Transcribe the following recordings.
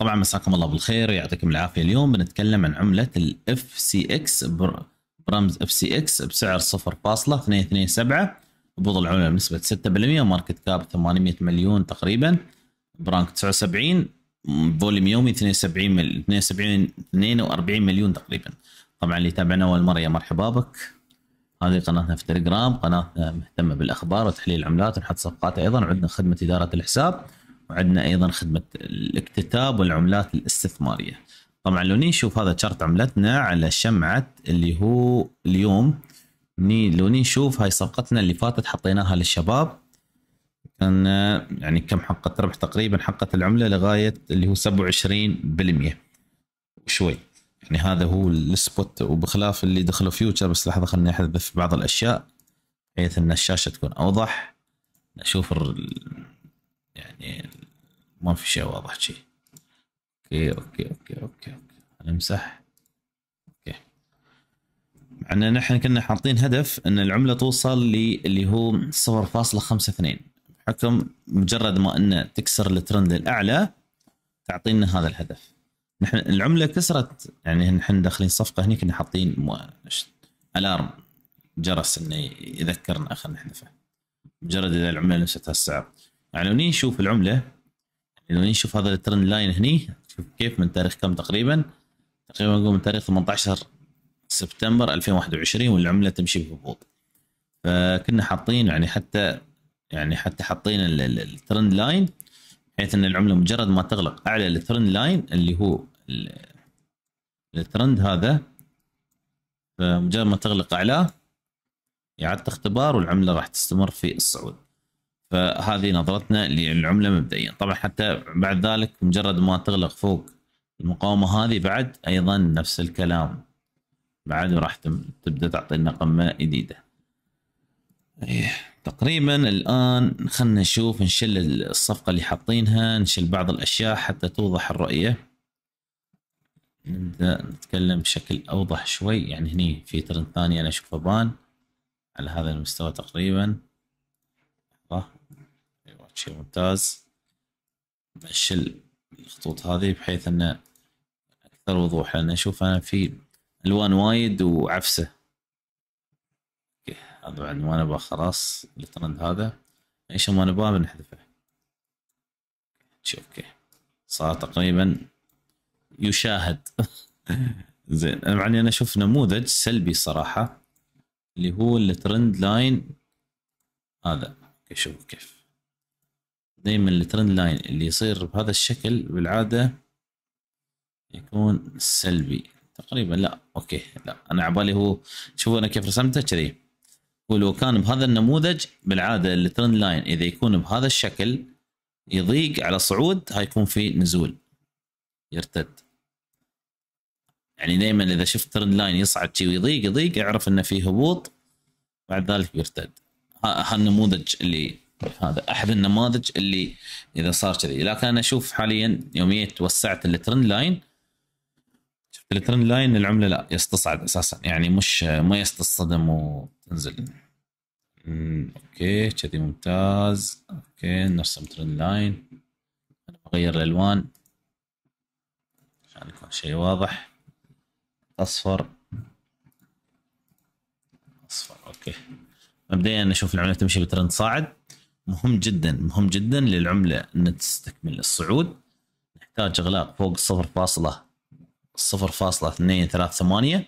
طبعا مساكم الله بالخير ويعطيكم العافيه اليوم بنتكلم عن عمله الاف سي اكس برمز اف سي اكس بسعر 0.227 هبوط العمله بنسبه 6% ماركت كاب 800 مليون تقريبا برانك 79 فوليوم يومي 72 مل... 72 42 مليون تقريبا طبعا اللي يتابعنا اول مره يا مرحبا بك هذه قناتنا في تليجرام قناه مهتمه بالاخبار وتحليل العملات ونحط صفقات ايضا وعندنا خدمه اداره الحساب وعندنا ايضا خدمه الاكتتاب والعملات الاستثماريه طبعا لو نشوف هذا شرط عملتنا على شمعه اللي هو اليوم لو نشوف هاي صفقتنا اللي فاتت حطيناها للشباب كان يعني كم حقة ربح تقريبا حقة العملة لغاية اللي هو 27% وشوي يعني هذا هو السبوت وبخلاف اللي دخلوا فيوتشر بس لحظة خليني احذف بعض الاشياء بحيث ان الشاشة تكون اوضح نشوف يعني ما في شيء واضح شيء اوكي اوكي اوكي اوكي اوكي نمسح اوكي مع ان نحن كنا حاطين هدف ان العمله توصل للي هو 0.52 بحكم مجرد ما انه تكسر الترند الاعلى تعطينا هذا الهدف نحن العمله كسرت يعني نحن داخلين صفقه هنا كنا حاطين الارم جرس انه يذكرنا خلينا نحذفه مجرد اذا العمله نفسها السعر يعني هني نشوف العمله لو يعني نشوف هذا الترند لاين هني شوف كيف من تاريخ كم تقريبا تقريبا نقول من تاريخ 18 سبتمبر 2021 والعمله تمشي بهبوط فكنا حاطين يعني حتى يعني حتى حاطين الترند لاين بحيث ان العمله مجرد ما تغلق اعلى الترند لاين اللي هو الترند هذا فمجرد ما تغلق اعلاه إعادة اختبار والعملة راح تستمر في الصعود فهذه نظرتنا للعمله مبدئيا طبعا حتى بعد ذلك مجرد ما تغلق فوق المقاومه هذه بعد ايضا نفس الكلام بعد راح تبدا تعطينا قمه جديده أيه. تقريبا الان خلنا نشوف نشل الصفقه اللي حاطينها نشل بعض الاشياء حتى توضح الرؤيه نبدا نتكلم بشكل اوضح شوي يعني هني في ترند ثاني انا اشوفه بان على هذا المستوى تقريبا شيء ممتاز بشل الخطوط هذه بحيث انه اكثر وضوح لان اشوف انا في الوان وايد وعفسه هذا بعد ما نبغى خلاص الترند هذا ايش ما نبغى بنحذفه شوف كيف صار تقريبا يشاهد زين يعني انا اشوف نموذج سلبي صراحه اللي هو الترند لاين هذا شوف كيف دائما نعم، الترند لاين اللي يصير بهذا الشكل بالعادة يكون سلبي تقريبا لا اوكي لا انا عبالي هو شوفوا انا كيف رسمته كذي ولو كان بهذا النموذج بالعاده الترند لاين اذا يكون بهذا الشكل يضيق على صعود هيكون في نزول يرتد يعني دائما اذا شفت ترند لاين يصعد شي ويضيق يضيق اعرف انه في هبوط بعد ذلك بيرتد هالنموذج اللي هذا احد النماذج اللي اذا صار كذي لكن انا اشوف حاليا يوميه وسعت الترند لاين شفت الترند لاين العمله لا يستصعد اساسا يعني مش ما يستصدم وتنزل اوكي كذي ممتاز اوكي نرسم ترند لاين انا بغير الالوان عشان يكون شيء واضح اصفر اصفر اوكي مبدئيا اشوف العمله تمشي بترند صاعد مهم جدا مهم جدا للعملة أن تستكمل الصعود نحتاج إغلاق فوق صفر فاصلة صفر فاصلة اثنين ثمانية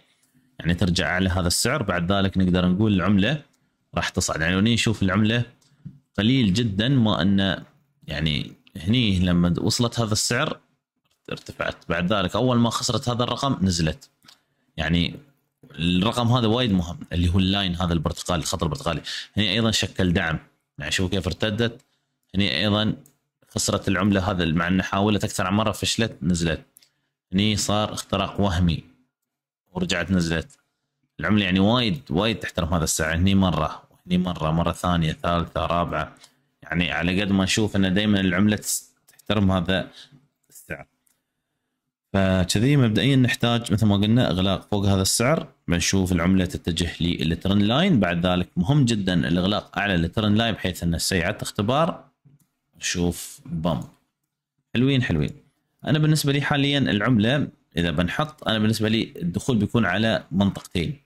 يعني ترجع على هذا السعر بعد ذلك نقدر نقول العملة راح تصعد يعني نشوف العملة قليل جدا ما أن يعني هني لما وصلت هذا السعر ارتفعت بعد ذلك أول ما خسرت هذا الرقم نزلت يعني الرقم هذا وايد مهم اللي هو اللاين هذا البرتقالي الخط البرتقالي هني ايضا شكل دعم يعني شوف كيف ارتدت هني ايضا خسرت العمله هذا مع انها حاولت اكثر من مره فشلت نزلت هني صار اختراق وهمي ورجعت نزلت العمله يعني وايد وايد تحترم هذا السعر هني مره وهني مره مره ثانيه ثالثه رابعه يعني على قد ما نشوف ان دائما العمله تحترم هذا فكذي مبدئيا نحتاج مثل ما قلنا اغلاق فوق هذا السعر بنشوف العمله تتجه للترن لاين بعد ذلك مهم جدا الاغلاق اعلى الترن لاين بحيث ان السيعه اختبار نشوف بام حلوين حلوين انا بالنسبه لي حاليا العمله اذا بنحط انا بالنسبه لي الدخول بيكون على منطقتين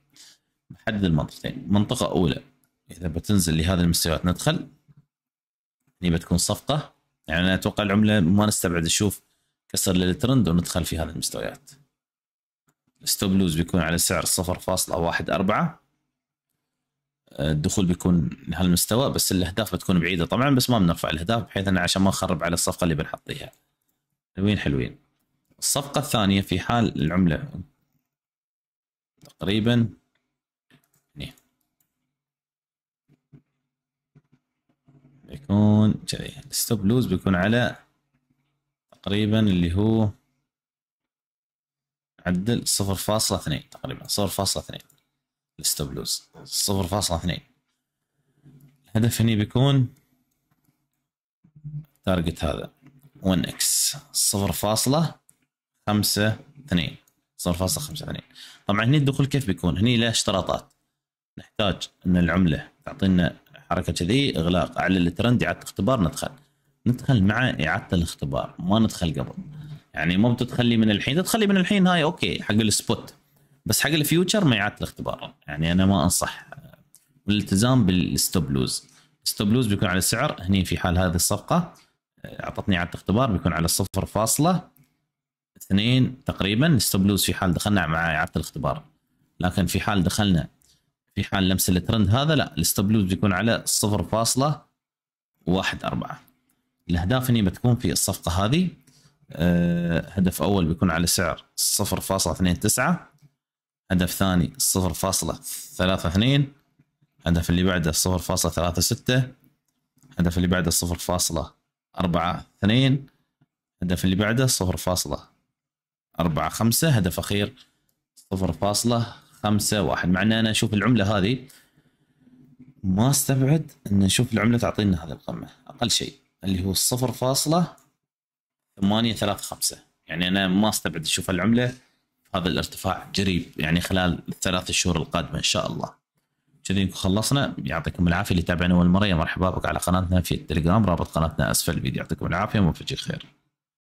بحدد المنطقتين منطقه اولى اذا بتنزل لهذه المستويات ندخل هني يعني بتكون صفقه يعني انا اتوقع العمله ما نستبعد نشوف كسر للترند وندخل في هذه المستويات الستوب لوز بيكون على سعر 0.14 آه، الدخول بيكون لهالمستوى بس الاهداف بتكون بعيده طبعا بس ما بنرفع الاهداف بحيث انه عشان ما نخرب على الصفقه اللي بنحطيها حلوين حلوين الصفقه الثانيه في حال العمله تقريبا بيكون كذي الستوب لوز بيكون على تقريبا اللي هو عدل صفر فاصلة اثنين تقريبا صفر فاصلة اثنين الستوب لوز صفر فاصلة اثنين الهدف هني بيكون التارجت هذا 1 اكس صفر فاصلة خمسة اثنين صفر فاصلة خمسة اثنين طبعا هني الدخول كيف بيكون هني له اشتراطات نحتاج ان العملة تعطينا حركة كذي اغلاق اعلى الترند يعطي اختبار ندخل ندخل مع اعاده الاختبار ما ندخل قبل يعني مو بتدخلي من الحين تدخلي من الحين هاي اوكي حق السبوت بس حق الفيوتشر ما اعاده الاختبار يعني انا ما انصح الالتزام بالستوب لوز ستوب لوز بيكون على السعر هني في حال هذه الصفقه اعطتني اعاده اختبار بيكون على صفر فاصلة اثنين تقريبا ستوب لوز في حال دخلنا مع اعاده الاختبار لكن في حال دخلنا في حال لمس الترند هذا لا الستوب لوز بيكون على صفر فاصلة واحد أربعة الاهداف هنا بتكون في الصفقه هذه آه، هدف اول بيكون على سعر 0.29 هدف ثاني 0.32 هدف اللي بعده 0.36 هدف اللي بعده 0.42 هدف اللي بعده 0.45 هدف اخير 0.51 مع انا اشوف العمله هذه ما استبعد ان نشوف العمله تعطينا هذه القمه اقل شيء اللي هو الصفر فاصلة ثمانية ثلاثة خمسة يعني أنا ما استبعد أشوف العملة هذا الارتفاع قريب يعني خلال الثلاث شهور القادمة إن شاء الله كذي نكون خلصنا يعطيكم العافية اللي تابعنا أول مرة يا مرحبا بك على قناتنا في التليجرام رابط قناتنا أسفل الفيديو يعطيكم العافية وموفق الخير